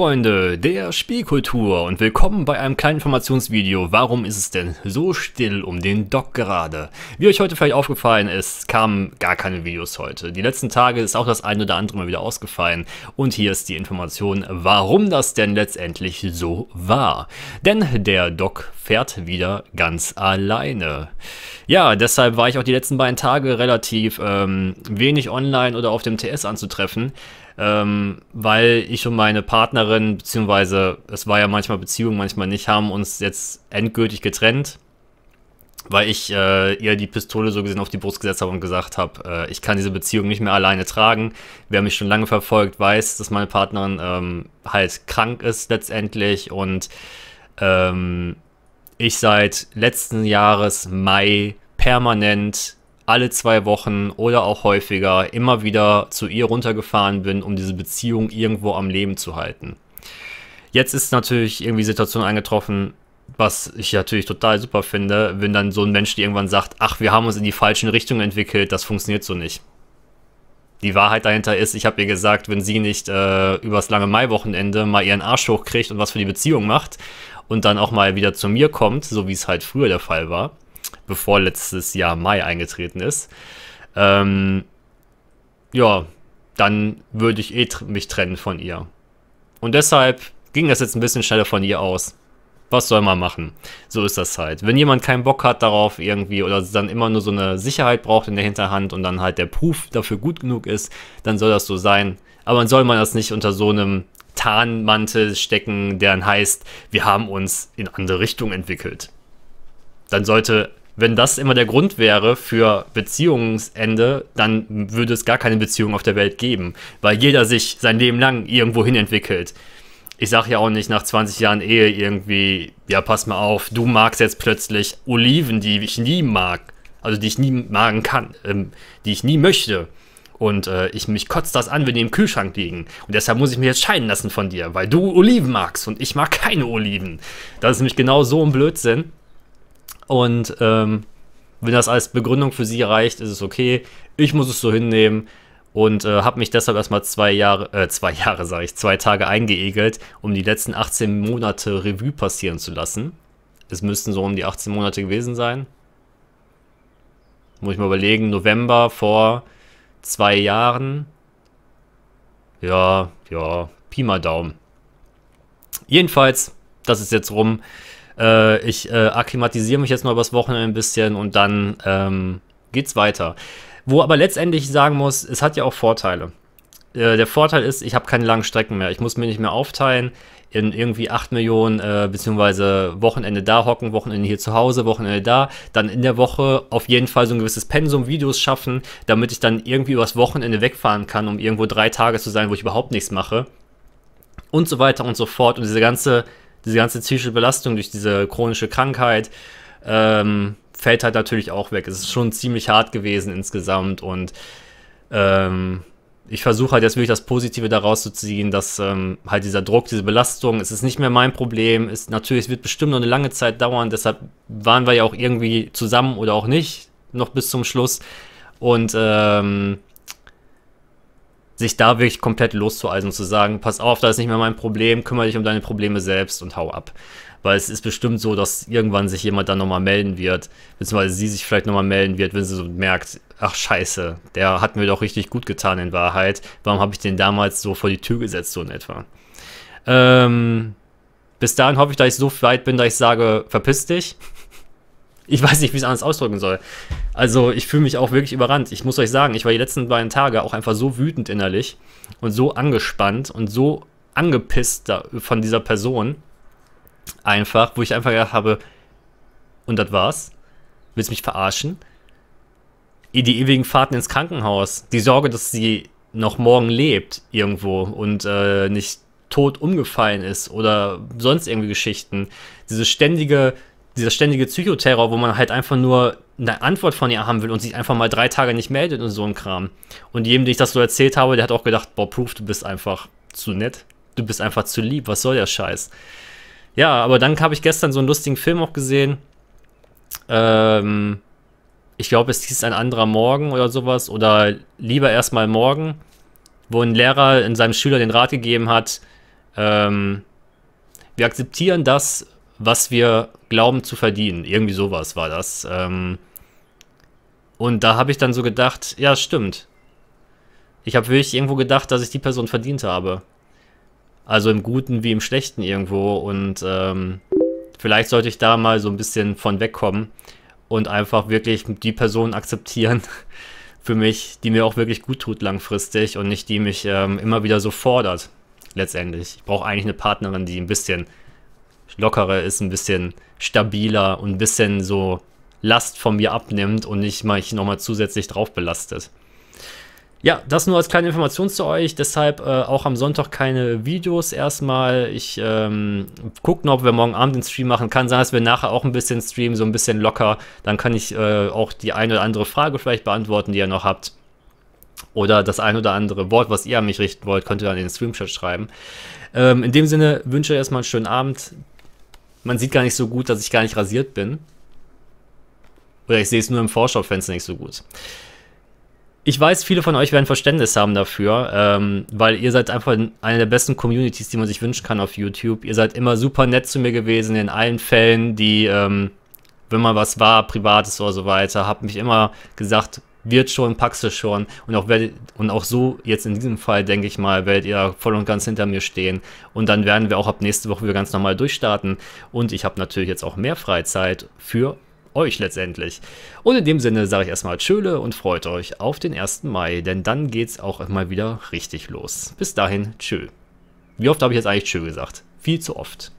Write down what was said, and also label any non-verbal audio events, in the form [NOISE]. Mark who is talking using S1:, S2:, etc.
S1: Freunde der Spielkultur und willkommen bei einem kleinen Informationsvideo. Warum ist es denn so still um den Doc gerade? Wie euch heute vielleicht aufgefallen ist, kamen gar keine Videos heute. Die letzten Tage ist auch das eine oder andere mal wieder ausgefallen und hier ist die Information, warum das denn letztendlich so war. Denn der Doc fährt wieder ganz alleine. Ja, deshalb war ich auch die letzten beiden Tage relativ ähm, wenig online oder auf dem TS anzutreffen ähm, weil ich und meine Partnerin, beziehungsweise es war ja manchmal Beziehung, manchmal nicht, haben uns jetzt endgültig getrennt, weil ich äh, ihr die Pistole so gesehen auf die Brust gesetzt habe und gesagt habe, äh, ich kann diese Beziehung nicht mehr alleine tragen. Wer mich schon lange verfolgt, weiß, dass meine Partnerin ähm, halt krank ist letztendlich und ähm, ich seit letzten Jahres Mai permanent alle zwei Wochen oder auch häufiger immer wieder zu ihr runtergefahren bin, um diese Beziehung irgendwo am Leben zu halten. Jetzt ist natürlich irgendwie Situation eingetroffen, was ich natürlich total super finde, wenn dann so ein Mensch irgendwann sagt, ach, wir haben uns in die falschen Richtungen entwickelt, das funktioniert so nicht. Die Wahrheit dahinter ist, ich habe ihr gesagt, wenn sie nicht äh, übers lange Maiwochenende mal ihren Arsch hochkriegt und was für die Beziehung macht und dann auch mal wieder zu mir kommt, so wie es halt früher der Fall war, bevor letztes Jahr Mai eingetreten ist. Ähm, ja, dann würde ich eh mich trennen von ihr. Und deshalb ging das jetzt ein bisschen schneller von ihr aus. Was soll man machen? So ist das halt. Wenn jemand keinen Bock hat darauf irgendwie oder dann immer nur so eine Sicherheit braucht in der Hinterhand und dann halt der Proof dafür gut genug ist, dann soll das so sein. Aber dann soll man das nicht unter so einem Tarnmantel stecken, der dann heißt, wir haben uns in andere Richtung entwickelt. Dann sollte wenn das immer der Grund wäre für Beziehungsende, dann würde es gar keine Beziehung auf der Welt geben, weil jeder sich sein Leben lang irgendwo hin entwickelt. Ich sage ja auch nicht nach 20 Jahren Ehe irgendwie, ja, pass mal auf, du magst jetzt plötzlich Oliven, die ich nie mag, also die ich nie magen kann, ähm, die ich nie möchte. Und äh, ich mich kotzt das an, wenn die im Kühlschrank liegen. Und deshalb muss ich mich jetzt scheiden lassen von dir, weil du Oliven magst und ich mag keine Oliven. Das ist nämlich genau so ein Blödsinn und ähm, wenn das als Begründung für sie reicht, ist es okay. Ich muss es so hinnehmen und äh, habe mich deshalb erstmal zwei Jahre, äh, zwei Jahre sage ich, zwei Tage eingeegelt, um die letzten 18 Monate Revue passieren zu lassen. Es müssten so um die 18 Monate gewesen sein. Muss ich mal überlegen, November vor zwei Jahren. Ja, ja, Pi mal Daumen. Jedenfalls, das ist jetzt rum äh, ich äh, akklimatisiere mich jetzt mal übers Wochenende ein bisschen und dann ähm, geht's weiter. Wo aber letztendlich ich sagen muss, es hat ja auch Vorteile. Äh, der Vorteil ist, ich habe keine langen Strecken mehr. Ich muss mir nicht mehr aufteilen in irgendwie 8 Millionen, äh, beziehungsweise Wochenende da hocken, Wochenende hier zu Hause, Wochenende da, dann in der Woche auf jeden Fall so ein gewisses Pensum Videos schaffen, damit ich dann irgendwie übers Wochenende wegfahren kann, um irgendwo drei Tage zu sein, wo ich überhaupt nichts mache. Und so weiter und so fort. Und diese ganze diese ganze psychische Belastung durch diese chronische Krankheit ähm, fällt halt natürlich auch weg. Es ist schon ziemlich hart gewesen insgesamt und ähm, ich versuche halt jetzt wirklich das Positive daraus zu ziehen, dass ähm, halt dieser Druck, diese Belastung, es ist nicht mehr mein Problem, ist natürlich, es wird bestimmt noch eine lange Zeit dauern, deshalb waren wir ja auch irgendwie zusammen oder auch nicht, noch bis zum Schluss. Und ähm, sich da wirklich komplett loszueisen und zu sagen, pass auf, das ist nicht mehr mein Problem, kümmere dich um deine Probleme selbst und hau ab. Weil es ist bestimmt so, dass irgendwann sich jemand dann nochmal melden wird, beziehungsweise sie sich vielleicht nochmal melden wird, wenn sie so merkt, ach scheiße, der hat mir doch richtig gut getan in Wahrheit, warum habe ich den damals so vor die Tür gesetzt, so in etwa. Ähm, bis dahin hoffe ich, dass ich so weit bin, dass ich sage, verpiss dich ich weiß nicht, wie ich es anders ausdrücken soll. Also ich fühle mich auch wirklich überrannt. Ich muss euch sagen, ich war die letzten beiden Tage auch einfach so wütend innerlich und so angespannt und so angepisst von dieser Person einfach, wo ich einfach gedacht habe, und das war's? Willst du mich verarschen? Die ewigen Fahrten ins Krankenhaus, die Sorge, dass sie noch morgen lebt irgendwo und äh, nicht tot umgefallen ist oder sonst irgendwie Geschichten. Diese ständige dieser ständige Psychoterror, wo man halt einfach nur eine Antwort von ihr haben will und sich einfach mal drei Tage nicht meldet und so ein Kram. Und jedem, den ich das so erzählt habe, der hat auch gedacht, boah, Proof, du bist einfach zu nett. Du bist einfach zu lieb, was soll der Scheiß? Ja, aber dann habe ich gestern so einen lustigen Film auch gesehen. Ähm, ich glaube, es hieß ein anderer Morgen oder sowas. Oder lieber erstmal morgen, wo ein Lehrer in seinem Schüler den Rat gegeben hat, ähm, wir akzeptieren das, was wir glauben zu verdienen. Irgendwie sowas war das. Ähm und da habe ich dann so gedacht, ja, stimmt. Ich habe wirklich irgendwo gedacht, dass ich die Person verdient habe. Also im Guten wie im Schlechten irgendwo. Und ähm, vielleicht sollte ich da mal so ein bisschen von wegkommen und einfach wirklich die Person akzeptieren [LAUGHS] für mich, die mir auch wirklich gut tut langfristig und nicht die mich ähm, immer wieder so fordert letztendlich. Ich brauche eigentlich eine Partnerin, die ein bisschen lockerer ist ein bisschen stabiler und ein bisschen so Last von mir abnimmt und nicht mal ich nochmal zusätzlich drauf belastet. Ja, das nur als kleine Information zu euch. Deshalb äh, auch am Sonntag keine Videos erstmal. Ich ähm, gucke noch, ob wir morgen Abend den Stream machen. Kann sein, dass wir nachher auch ein bisschen streamen, so ein bisschen locker. Dann kann ich äh, auch die eine oder andere Frage vielleicht beantworten, die ihr noch habt. Oder das ein oder andere Wort, was ihr an mich richten wollt, könnt ihr dann in den Streamchat schreiben. Ähm, in dem Sinne wünsche ich erstmal einen schönen Abend. Man sieht gar nicht so gut, dass ich gar nicht rasiert bin. Oder ich sehe es nur im Vorschaufenster nicht so gut. Ich weiß, viele von euch werden Verständnis haben dafür, ähm, weil ihr seid einfach eine der besten Communities, die man sich wünschen kann auf YouTube. Ihr seid immer super nett zu mir gewesen in allen Fällen, die, ähm, wenn mal was war, Privates oder so weiter, habt mich immer gesagt, wird schon, packst du schon. Und auch, werdet, und auch so jetzt in diesem Fall, denke ich mal, werdet ihr voll und ganz hinter mir stehen. Und dann werden wir auch ab nächste Woche wieder ganz normal durchstarten. Und ich habe natürlich jetzt auch mehr Freizeit für euch letztendlich. Und in dem Sinne sage ich erstmal Tschöle und freut euch auf den 1. Mai, denn dann geht's auch mal wieder richtig los. Bis dahin, tschö. Wie oft habe ich jetzt eigentlich tschö gesagt? Viel zu oft.